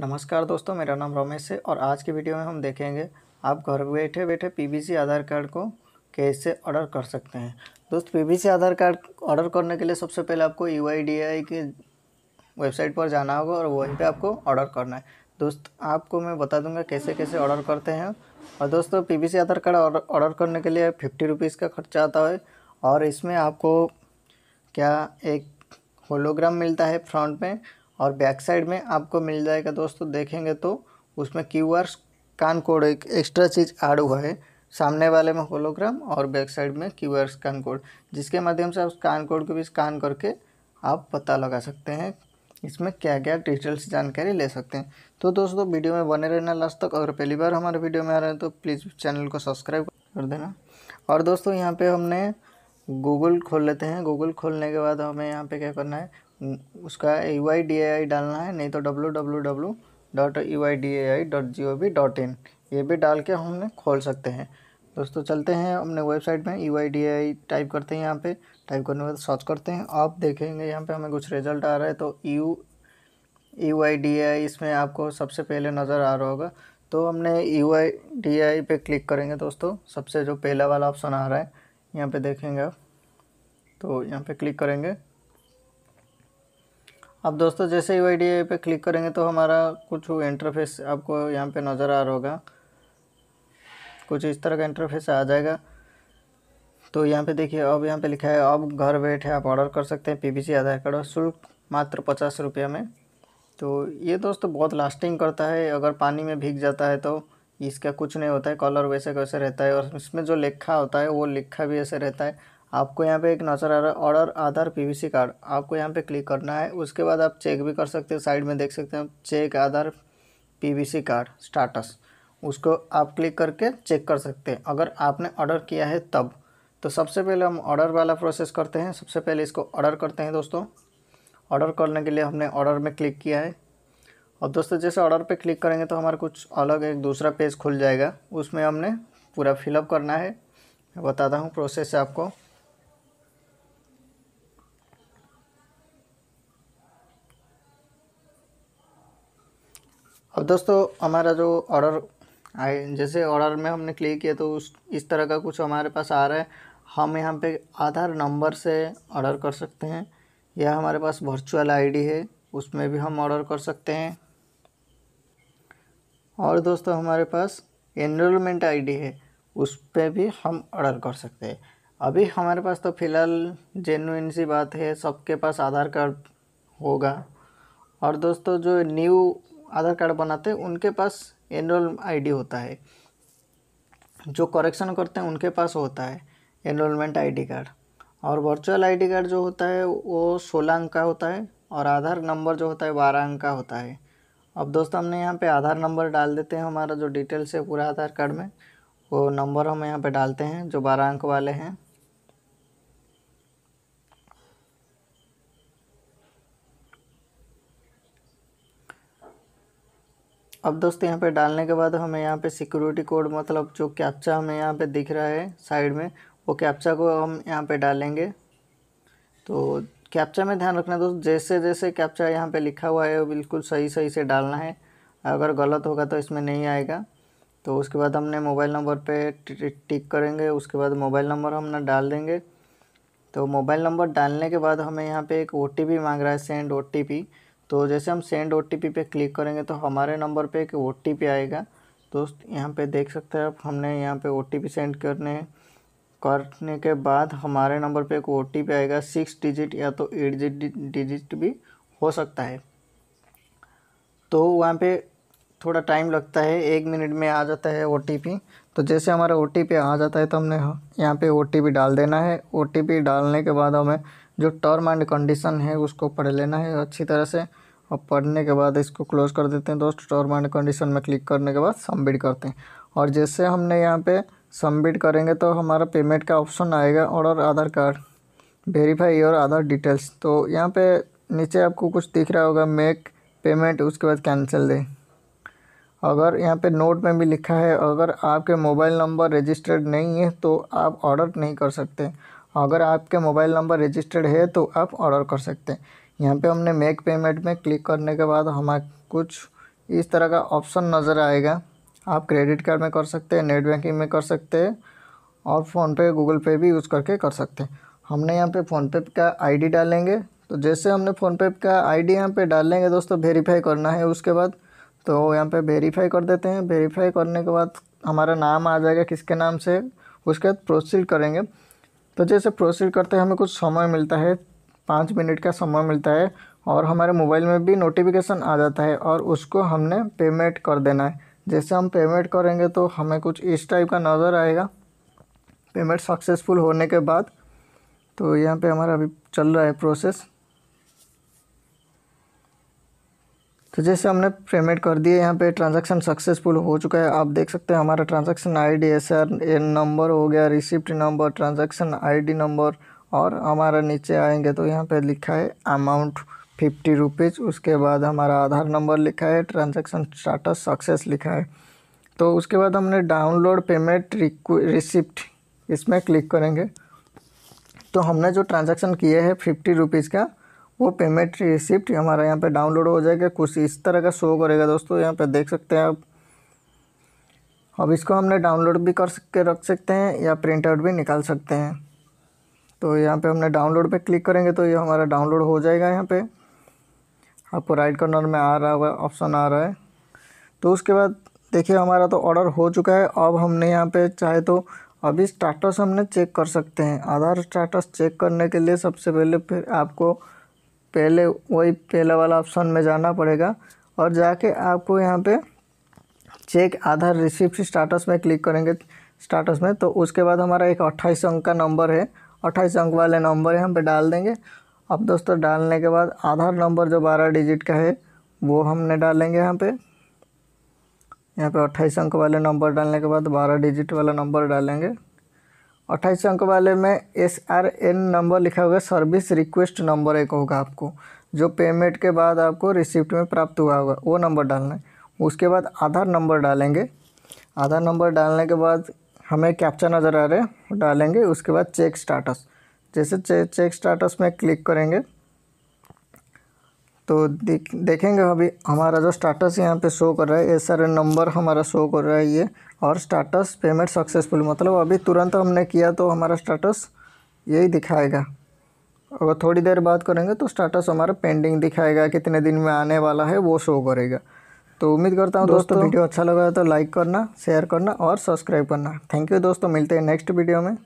नमस्कार दोस्तों मेरा नाम रमेश है और आज की वीडियो में हम देखेंगे आप घर बैठे बैठे पीबीसी आधार कार्ड को कैसे ऑर्डर कर सकते हैं दोस्त पीबीसी आधार कार्ड ऑर्डर करने के लिए सबसे पहले आपको यू की वेबसाइट पर जाना होगा और वहीं पे आपको ऑर्डर करना है दोस्त आपको मैं बता दूंगा कैसे कैसे ऑर्डर करते हैं और दोस्तों पी आधार कार्ड ऑर्डर करने के लिए फिफ्टी रुपीज़ का खर्चा आता है और इसमें आपको क्या एक होलोग्राम मिलता है फ्रंट में और बैक साइड में आपको मिल जाएगा दोस्तों देखेंगे तो उसमें क्यू आर कान कोड एक एक्स्ट्रा चीज़ ऐड हुआ है सामने वाले में होलोग्राम और बैक साइड में क्यू आर स्कैन कोड जिसके माध्यम से आप स्कैन कोड को भी स्कैन करके आप पता लगा सकते हैं इसमें क्या क्या डिटेल्स जानकारी ले सकते हैं तो दोस्तों वीडियो में बने रहना लास्ट तक अगर पहली बार हमारे वीडियो में आ रहे हैं तो प्लीज़ चैनल को सब्सक्राइब कर देना और दोस्तों यहाँ पे हमने गूगल खोल लेते हैं गूगल खोलने के बाद हमें यहाँ पे क्या करना है उसका यू आई डी आई डालना है नहीं तो W W W dot U I D I dot G O V dot in ये भी डाल के हमने खोल सकते हैं दोस्तों चलते हैं अपने वेबसाइट में U I D I type करते हैं यहाँ पे टाइप करने के बाद सर्च करते हैं आप देखेंगे यहाँ पे हमें कुछ रिजल्ट आ रहा है तो U U I D I इसमें आपको सबसे पहले नज़र आ रहा होगा तो हमने यू आई डी आई पे क्लिक करेंगे दोस्तों सबसे जो पहला वाला ऑप्शन आ रहा है यहाँ पे देखेंगे आप तो यहाँ पे क्लिक करेंगे अब दोस्तों जैसे यू आई पे क्लिक करेंगे तो हमारा कुछ इंटरफेस आपको यहाँ पे नज़र आ रहा होगा कुछ इस तरह का इंटरफेस आ जाएगा तो यहाँ पे देखिए अब यहाँ पे लिखा है अब घर बैठे आप ऑर्डर कर सकते हैं पीवीसी आधार कार्ड और शुल्क मात्र पचास रुपये में तो ये दोस्तों बहुत लास्टिंग करता है अगर पानी में भीग जाता है तो इसका कुछ नहीं होता है कलर वैसे कैसे रहता है और इसमें जो लिखा होता है वो लिखा भी ऐसे रहता है आपको यहाँ पे एक नजर आ रहा है ऑर्डर आधार पीवीसी कार्ड आपको यहाँ पे क्लिक करना है उसके बाद आप चेक भी कर सकते हो साइड में देख सकते हैं check Aadhaar PVC card status उसको आप क्लिक करके चेक कर सकते हैं अगर आपने ऑर्डर किया है तब तो सबसे पहले हम ऑर्डर वाला प्रोसेस करते हैं सबसे पहले इसको ऑर्डर करते हैं दोस्तों ऑर्डर करने के लिए हमने ऑर्डर में क्लिक किया है और दोस्तों जैसे ऑर्डर पर क्लिक करेंगे तो हमारा कुछ अलग एक दूसरा पेज खुल जाएगा उसमें हमने पूरा फिलअप करना है मैं बताता हूँ प्रोसेस आपको अब दोस्तों हमारा जो ऑर्डर आए जैसे ऑर्डर में हमने क्लिक किया तो उस इस तरह का कुछ हमारे पास आ रहा है हम यहाँ पे आधार नंबर से ऑर्डर कर सकते हैं या हमारे पास वर्चुअल आईडी है उसमें भी हम ऑर्डर कर सकते हैं और दोस्तों हमारे पास एनरोलमेंट आईडी है उस पर भी हम ऑर्डर कर सकते हैं अभी हमारे पास तो फिलहाल जेनुइन सी बात है सबके पास आधार कार्ड होगा और दोस्तों जो न्यू आधार कार्ड बनाते हैं उनके पास एनरोल आईडी होता है जो करेक्शन करते हैं उनके पास होता है एनरोलमेंट आईडी कार्ड और वर्चुअल आईडी कार्ड जो होता है वो सोलह अंक का होता है और आधार नंबर जो होता है बारह अंक का होता है अब दोस्तों हमने यहाँ पे आधार नंबर डाल देते हैं हमारा जो डिटेल्स है पूरा आधार कार्ड में वो नंबर हम यहाँ पे डालते हैं जो बारह अंक वाले हैं अब दोस्तों यहाँ पे डालने के बाद हमें यहाँ पे सिक्योरिटी कोड मतलब जो कैप्चा हमें यहाँ पे दिख रहा है साइड में वो कैप्चा को हम यहाँ पे डालेंगे तो कैप्चा में ध्यान रखना दोस्तों जैसे जैसे कैप्चा यहाँ पे लिखा हुआ है वो बिल्कुल सही सही से डालना है अगर गलत होगा तो इसमें नहीं आएगा तो उसके बाद हमने मोबाइल नंबर पर टिक करेंगे उसके बाद मोबाइल नंबर हम डाल देंगे तो मोबाइल नंबर डालने के बाद हमें यहाँ पर एक ओ मांग रहा है सेंड ओ तो जैसे हम सेंड ओ पे क्लिक करेंगे तो हमारे नंबर पे एक ओ आएगा दोस्त यहाँ पे देख सकते हैं आप हमने यहाँ पे ओ सेंड करने करने के बाद हमारे नंबर पे एक ओ आएगा सिक्स डिजिट या तो एट डिजिट भी हो सकता है तो वहाँ पे थोड़ा टाइम लगता है एक मिनट में आ जाता है ओ तो जैसे हमारा ओ आ जाता है तो हमने यहाँ पर ओ डाल देना है ओ डालने के बाद हमें जो टर्म एंड कंडीशन है उसको पढ़ लेना है अच्छी तरह से और पढ़ने के बाद इसको क्लोज कर देते हैं दोस्त टर्म एंड कंडीशन में क्लिक करने के बाद सबमिट करते हैं और जैसे हमने यहाँ पे सबमिट करेंगे तो हमारा पेमेंट का ऑप्शन आएगा और, और Aadhaar card verify your Aadhaar details तो यहाँ पे नीचे आपको कुछ दिख रहा होगा मेक पेमेंट उसके बाद कैंसिल दें अगर यहाँ पे नोट में भी लिखा है अगर आपके मोबाइल नंबर रजिस्टर्ड नहीं है तो आप ऑर्डर नहीं कर सकते अगर आपके मोबाइल नंबर रजिस्टर्ड है तो आप ऑर्डर कर सकते हैं यहाँ पे हमने मेक पेमेंट में क्लिक करने के बाद हमें कुछ इस तरह का ऑप्शन नज़र आएगा आप क्रेडिट कार्ड में कर सकते हैं नेट बैंकिंग में कर सकते हैं और फ़ोनपे गूगल पे भी यूज़ करके कर सकते हैं हमने यहाँ पे फ़ोनपे का आई डालेंगे तो जैसे हमने फ़ोनपे का आई डी यहाँ डालेंगे डाल लेंगे दोस्तों वेरीफाई करना है उसके बाद तो यहाँ पर वेरीफाई कर देते हैं वेरीफाई करने के बाद हमारा नाम आ जाएगा किसके नाम से उसके बाद प्रोसीड करेंगे तो जैसे प्रोसीड करते हमें कुछ समय मिलता है पाँच मिनट का समय मिलता है और हमारे मोबाइल में भी नोटिफिकेशन आ जाता है और उसको हमने पेमेंट कर देना है जैसे हम पेमेंट करेंगे तो हमें कुछ इस टाइप का नज़र आएगा पेमेंट सक्सेसफुल होने के बाद तो यहाँ पे हमारा अभी चल रहा है प्रोसेस तो जैसे हमने पेमेंट कर दिए यहाँ पे ट्रांजैक्शन सक्सेसफुल हो चुका है आप देख सकते हैं हमारा transaction ID S N number हो गया receipt number transaction ID number और हमारा नीचे आएंगे तो यहाँ पे लिखा है अमाउंट फिफ्टी रुपीज़ उसके बाद हमारा आधार नंबर लिखा है ट्रांजेक्शन स्टाटस सक्सेस लिखा है तो उसके बाद हमने डाउनलोड पेमेंट रिसिप्ट इसमें क्लिक करेंगे तो हमने जो ट्रांजेक्शन किए हैं फिफ्टी रुपीज़ का वो पेमेंट रिसिप्ट हमारा यहाँ पे डाउनलोड हो जाएगा कुछ इस तरह का शो करेगा दोस्तों यहाँ पे देख सकते हैं आप अब इसको हमने डाउनलोड भी कर के रख सकते हैं या प्रिंट आउट भी निकाल सकते हैं तो यहाँ पे हमने डाउनलोड पे क्लिक करेंगे तो ये हमारा डाउनलोड हो जाएगा यहाँ पे आपको राइट कॉर्नर में आ रहा होगा ऑप्शन आ रहा है तो उसके बाद देखिए हमारा तो ऑर्डर हो चुका है अब हमने यहाँ पे चाहे तो अभी स्टाटस हमने चेक कर सकते हैं आधार स्टाटस चेक करने के लिए सबसे पहले फिर आपको पहले वही पहला वाला ऑप्शन में जाना पड़ेगा और जाके आपको यहाँ पे चेक आधार रिसिप्ट स्टाटस में क्लिक करेंगे स्टाटस में तो उसके बाद हमारा एक अट्ठाईस अंक का नंबर है अट्ठाईस अंक वाले नंबर यहाँ पे डाल देंगे अब दोस्तों डालने के बाद आधार नंबर जो बारह डिजिट का है वो हमने डालेंगे यहाँ पर यहाँ पर अट्ठाईस अंक वाले नंबर डालने के बाद बारह डिजिट वाला नंबर डालेंगे अट्ठाईस अंक वाले में एस आर एन नंबर लिखा होगा सर्विस रिक्वेस्ट नंबर एक होगा आपको जो पेमेंट के बाद आपको रिसिप्ट में प्राप्त हुआ होगा वो नंबर डालना है उसके बाद आधार नंबर डालेंगे आधार नंबर डालने के बाद हमें कैप्चा नज़र आ रहा है डालेंगे उसके बाद चेक स्टाटस जैसे चेक स्टाटस में क्लिक करेंगे तो देख देखेंगे अभी हमारा जो स्टाटस यहाँ पे शो कर रहा है ये सारे नंबर हमारा शो कर रहा है ये और स्टाटस पेमेंट सक्सेसफुल मतलब अभी तुरंत हमने किया तो हमारा स्टाटस यही दिखाएगा अगर थोड़ी देर बात करेंगे तो स्टाटस हमारा पेंडिंग दिखाएगा कितने दिन में आने वाला है वो शो करेगा तो उम्मीद करता हूँ दोस्तों, दोस्तों वीडियो अच्छा लगा तो लाइक करना शेयर करना और सब्सक्राइब करना थैंक यू दोस्तों मिलते हैं नेक्स्ट वीडियो में